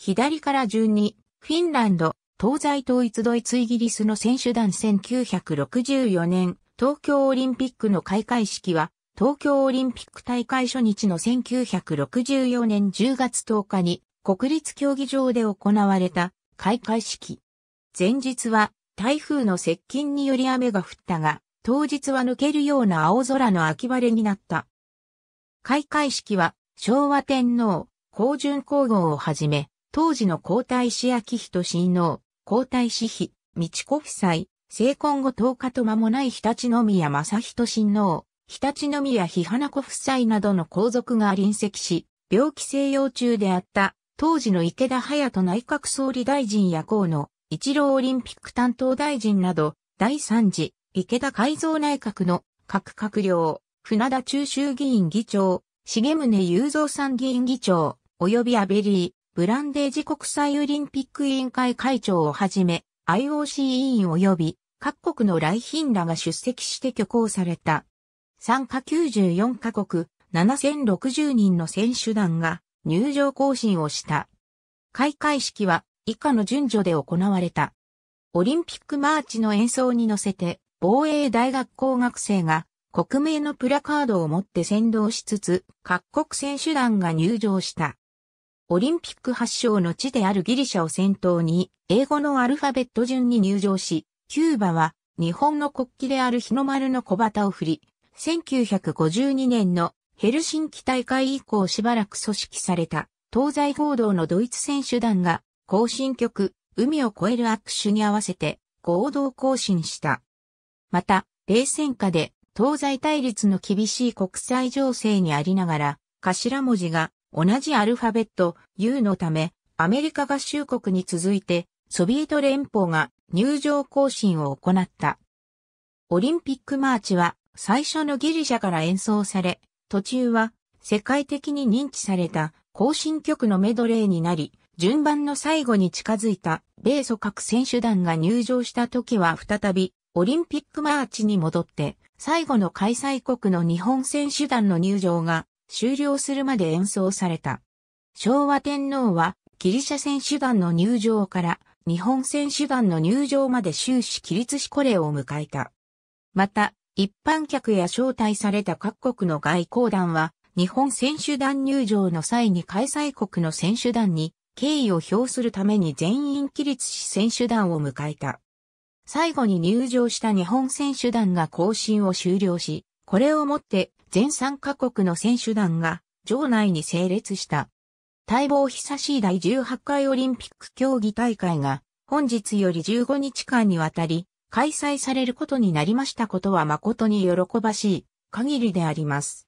左から順に、フィンランド、東西統一ドイツイギリスの選手団1964年、東京オリンピックの開会式は、東京オリンピック大会初日の1964年10月10日に国立競技場で行われた開会式。前日は台風の接近により雨が降ったが、当日は抜けるような青空の秋晴れになった。開会式は昭和天皇、高順皇后をはじめ、当時の皇太子昭仁親王、皇太子妃、美智子夫妻、成婚後10日と間もない日立宮正人親王、日立宮日花子夫妻などの皇族が臨席し、病気静養中であった当時の池田隼人内閣総理大臣や河野、一郎オリンピック担当大臣など、第三次、池田改造内閣の各閣僚、船田中衆議院議長、重宗雄三参議院議長、及び安倍リー、ブランデージ国際オリンピック委員会会長をはじめ、IOC 委員及び各国の来賓らが出席して挙行された。参加94カ国、7060人の選手団が入場行進をした。開会式は以下の順序で行われた。オリンピックマーチの演奏に乗せて、防衛大学校学生が国名のプラカードを持って先導しつつ、各国選手団が入場した。オリンピック発祥の地であるギリシャを先頭に、英語のアルファベット順に入場し、キューバは日本の国旗である日の丸の小旗を振り、1952年のヘルシンキ大会以降しばらく組織された東西合同のドイツ選手団が行進曲海を越える握手に合わせて合同行進した。また、冷戦下で東西対立の厳しい国際情勢にありながら頭文字が同じアルファベット U のため、アメリカ合衆国に続いて、ソビエト連邦が入場行進を行った。オリンピックマーチは最初のギリシャから演奏され、途中は世界的に認知された行進曲のメドレーになり、順番の最後に近づいた米ソ各選手団が入場した時は再びオリンピックマーチに戻って、最後の開催国の日本選手団の入場が終了するまで演奏された。昭和天皇は、ギリシャ選手団の入場から日本選手団の入場まで終始起立しこれを迎えた。また、一般客や招待された各国の外交団は、日本選手団入場の際に開催国の選手団に敬意を表するために全員起立し選手団を迎えた。最後に入場した日本選手団が行進を終了し、これをもって全3カ国の選手団が場内に整列した。待望久しい第18回オリンピック競技大会が本日より15日間にわたり開催されることになりましたことは誠に喜ばしい限りであります。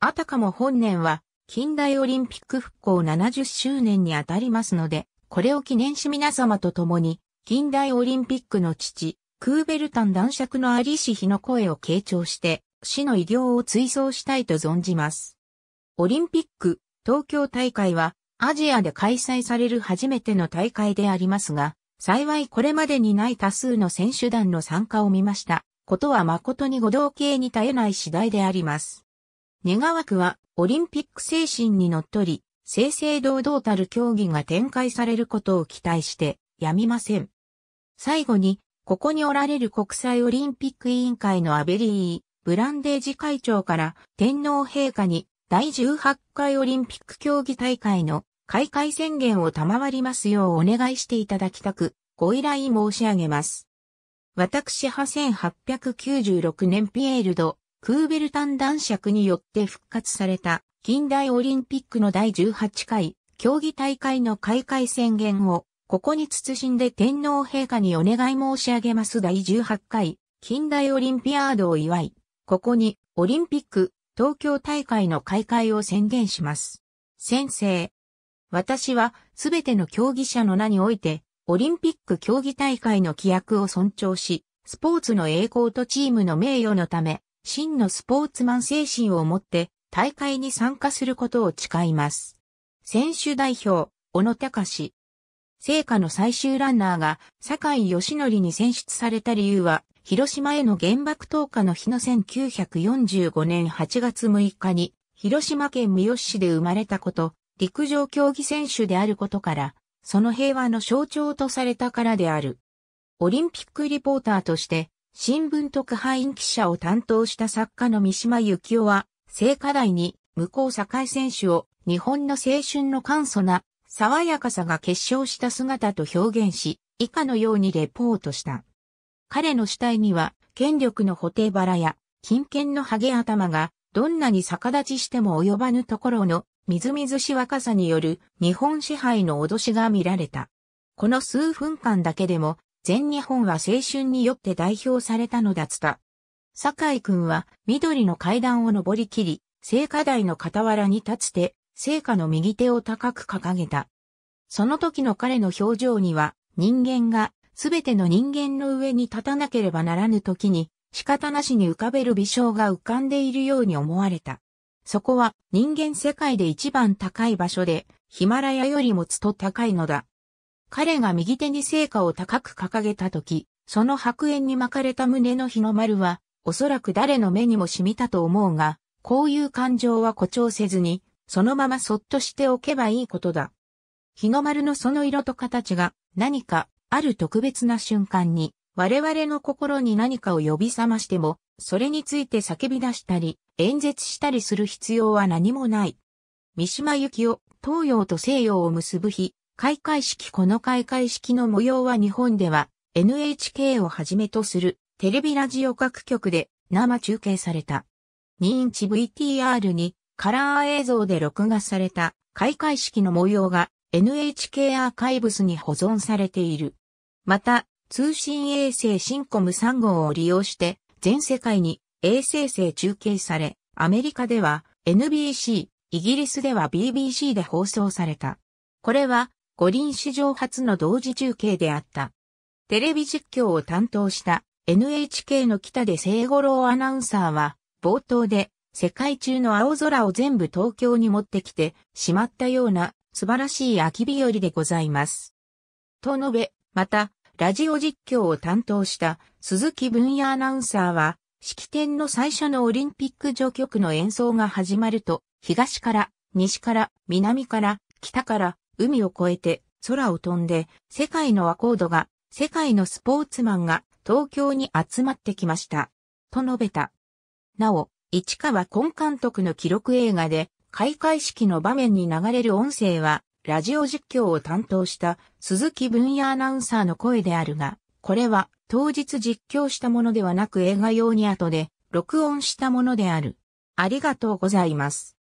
あたかも本年は近代オリンピック復興70周年にあたりますので、これを記念し皆様と共に、近代オリンピックの父、クーベルタン男爵のアリシヒの声を傾聴して、死の偉業を追走したいと存じます。オリンピック、東京大会は、アジアで開催される初めての大会でありますが、幸いこれまでにない多数の選手団の参加を見ました。ことは誠にご同系に絶えない次第であります。願わくは、オリンピック精神にのっとり、正々堂々たる競技が展開されることを期待して、やみません。最後に、ここにおられる国際オリンピック委員会のアベリー、ブランデージ会長から天皇陛下に第18回オリンピック競技大会の開会宣言を賜りますようお願いしていただきたく、ご依頼申し上げます。私派1896年ピエールド、クーベルタン男爵によって復活された近代オリンピックの第18回競技大会の開会宣言をここに謹んで天皇陛下にお願い申し上げます第18回近代オリンピアードを祝いここにオリンピック東京大会の開会を宣言します。宣誓。私はすべての競技者の名において、オリンピック競技大会の規約を尊重し、スポーツの栄光とチームの名誉のため、真のスポーツマン精神を持って大会に参加することを誓います。選手代表、小野隆聖火の最終ランナーが、坂井義則に選出された理由は、広島への原爆投下の日の1945年8月6日に、広島県三好市で生まれたこと、陸上競技選手であることから、その平和の象徴とされたからである。オリンピックリポーターとして、新聞特派員記者を担当した作家の三島幸紀夫は、聖火台に、向こう井選手を日本の青春の簡素な爽やかさが結晶した姿と表現し、以下のようにレポートした。彼の死体には、権力の補定腹や、金券のハゲ頭が、どんなに逆立ちしても及ばぬところの、みずみずし若さによる日本支配の脅しが見られた。この数分間だけでも、全日本は青春によって代表されたのだつた。酒井くんは緑の階段を登り切り、聖火台の傍らに立つて、聖火の右手を高く掲げた。その時の彼の表情には、人間がすべての人間の上に立たなければならぬ時に、仕方なしに浮かべる微笑が浮かんでいるように思われた。そこは人間世界で一番高い場所で、ヒマラヤよりもずっと高いのだ。彼が右手に聖火を高く掲げた時、その白煙に巻かれた胸の日の丸は、おそらく誰の目にも染みたと思うが、こういう感情は誇張せずに、そのままそっとしておけばいいことだ。日の丸のその色と形が何かある特別な瞬間に我々の心に何かを呼び覚ましてもそれについて叫び出したり演説したりする必要は何もない。三島由紀夫、東洋と西洋を結ぶ日、開会式この開会式の模様は日本では NHK をはじめとするテレビラジオ各局で生中継された。認知 VTR にカラー映像で録画された開会式の模様が NHK アーカイブスに保存されている。また、通信衛星シンコム3号を利用して全世界に衛星星中継され、アメリカでは NBC、イギリスでは BBC で放送された。これは五輪史上初の同時中継であった。テレビ実況を担当した NHK の北出聖五郎アナウンサーは冒頭で世界中の青空を全部東京に持ってきてしまったような素晴らしい秋日和でございます。と述べ、また、ラジオ実況を担当した鈴木文也アナウンサーは、式典の最初のオリンピック序曲の演奏が始まると、東から、西から、南から、北から、海を越えて、空を飛んで、世界のアコードが、世界のスポーツマンが、東京に集まってきました。と述べた。なお、市川根監督の記録映画で、開会式の場面に流れる音声は、ラジオ実況を担当した鈴木文也アナウンサーの声であるが、これは当日実況したものではなく映画用に後で録音したものである。ありがとうございます。